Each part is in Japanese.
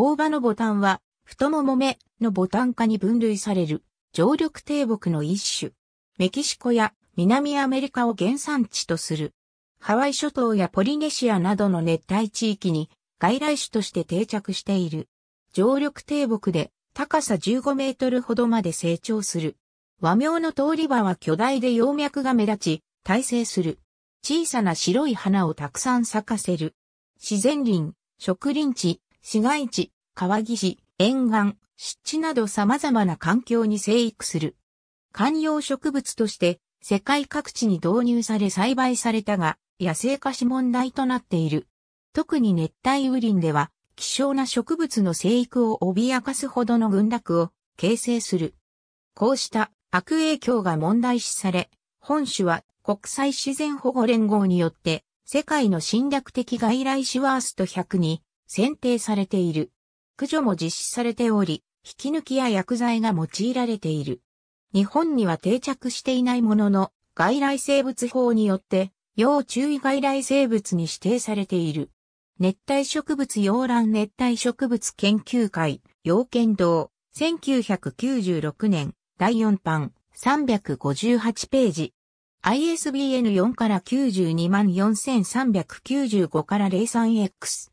大葉のボタンは、太もも目のボタン科に分類される、常緑低木の一種。メキシコや南アメリカを原産地とする。ハワイ諸島やポリネシアなどの熱帯地域に外来種として定着している。常緑低木で高さ15メートルほどまで成長する。和名の通り場は巨大で葉脈が目立ち、耐性する。小さな白い花をたくさん咲かせる。自然林、植林地、市街地、川岸、沿岸、湿地など様々な環境に生育する。観葉植物として世界各地に導入され栽培されたが、野生化し問題となっている。特に熱帯雨林では、希少な植物の生育を脅かすほどの群落を形成する。こうした悪影響が問題視され、本種は国際自然保護連合によって世界の侵略的外来種ワースト100に選定されている。駆除も実施されており、引き抜きや薬剤が用いられている。日本には定着していないものの、外来生物法によって、要注意外来生物に指定されている。熱帯植物洋蘭熱帯植物研究会、洋剣堂、1996年、第4版、358ページ。ISBN4 から924395から 03X。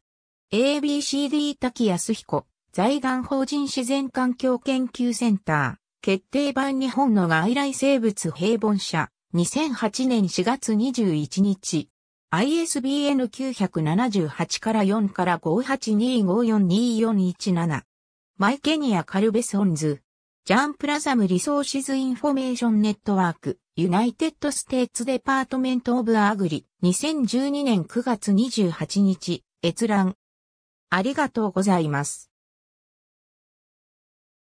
ABCD 滝康彦、財団法人自然環境研究センター、決定版日本の外来生物平凡社、2008年4月21日、ISBN 978から4から5825424117、マイケニア・カルベソンズ、ジャンプラザムリソーシズインフォメーションネットワーク、ユナイテッドステーツデパートメントオブアグリ、2012年9月28日、閲覧。ありがとうございます。